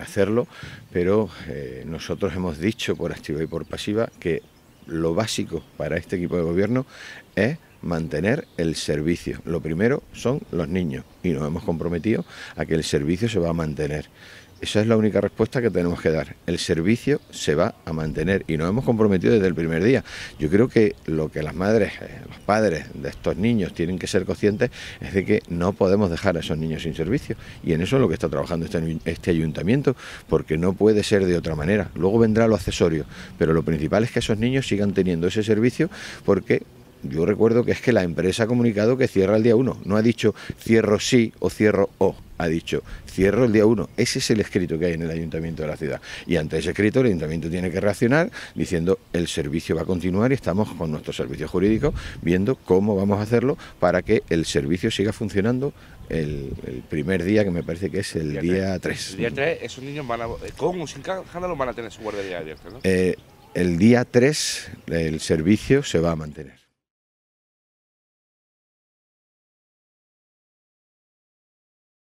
hacerlo, pero eh, nosotros hemos dicho por activa y por pasiva que lo básico para este equipo de gobierno es mantener el servicio. Lo primero son los niños y nos hemos comprometido a que el servicio se va a mantener. Esa es la única respuesta que tenemos que dar. El servicio se va a mantener y nos hemos comprometido desde el primer día. Yo creo que lo que las madres, eh, los padres de estos niños tienen que ser conscientes es de que no podemos dejar a esos niños sin servicio. Y en eso es lo que está trabajando este, este ayuntamiento, porque no puede ser de otra manera. Luego vendrá lo accesorio, pero lo principal es que esos niños sigan teniendo ese servicio porque yo recuerdo que es que la empresa ha comunicado que cierra el día 1, no ha dicho cierro sí o cierro o, ha dicho cierro el día 1. Ese es el escrito que hay en el ayuntamiento de la ciudad. Y ante ese escrito el ayuntamiento tiene que reaccionar diciendo el servicio va a continuar y estamos con nuestro servicio jurídico viendo cómo vamos a hacerlo para que el servicio siga funcionando el, primer día que me parece que es el día, 3. El día 3 esos niños van a, con sin lo van a tener su guardería abierta, ¿no? Eh, el día 3 el servicio se va a mantener.